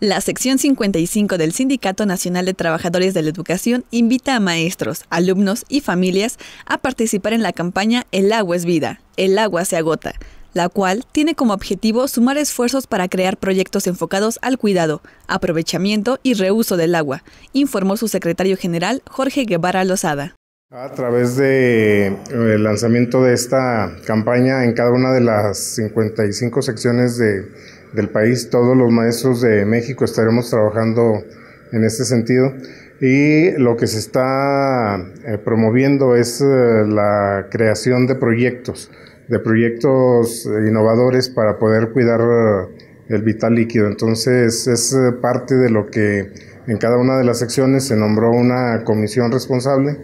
La sección 55 del Sindicato Nacional de Trabajadores de la Educación invita a maestros, alumnos y familias a participar en la campaña El agua es vida, el agua se agota, la cual tiene como objetivo sumar esfuerzos para crear proyectos enfocados al cuidado, aprovechamiento y reuso del agua, informó su secretario general Jorge Guevara Lozada. A través del eh, lanzamiento de esta campaña en cada una de las 55 secciones de del país, todos los maestros de México estaremos trabajando en este sentido. Y lo que se está eh, promoviendo es eh, la creación de proyectos, de proyectos innovadores para poder cuidar eh, el vital líquido. Entonces es parte de lo que en cada una de las secciones se nombró una comisión responsable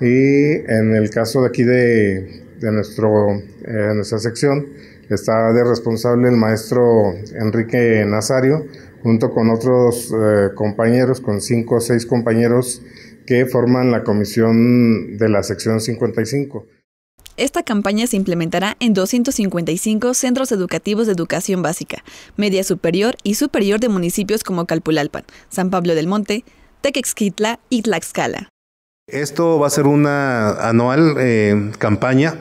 y en el caso de aquí de eh, de nuestra sección está de responsable el maestro Enrique Nazario, junto con otros eh, compañeros, con cinco o seis compañeros que forman la comisión de la sección 55. Esta campaña se implementará en 255 centros educativos de educación básica, media superior y superior de municipios como Calpulalpan, San Pablo del Monte, Tequexquitla y Tlaxcala. Esto va a ser una anual eh, campaña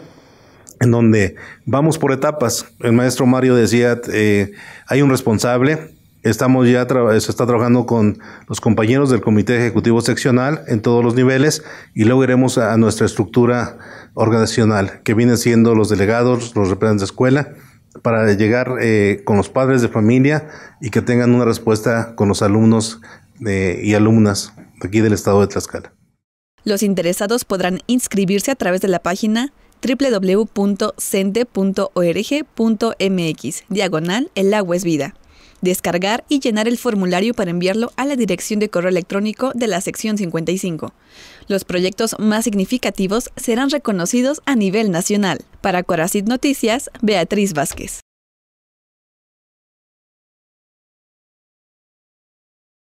en donde vamos por etapas. El maestro Mario decía, eh, hay un responsable, estamos ya se está trabajando con los compañeros del comité ejecutivo seccional en todos los niveles y luego iremos a, nuestra estructura organizacional que vienen siendo los delegados los representantes de escuela para llegar eh, con los padres de familia y que tengan una respuesta con los alumnos eh, y alumnas aquí del estado de Tlaxcala. Los interesados podrán inscribirse a través de la página www.cente.org.mx, diagonal El agua es vida. Descargar y llenar el formulario para enviarlo a la dirección de correo electrónico de la sección 55. Los proyectos más significativos serán reconocidos a nivel nacional. Para Cuaracit Noticias, Beatriz Vázquez.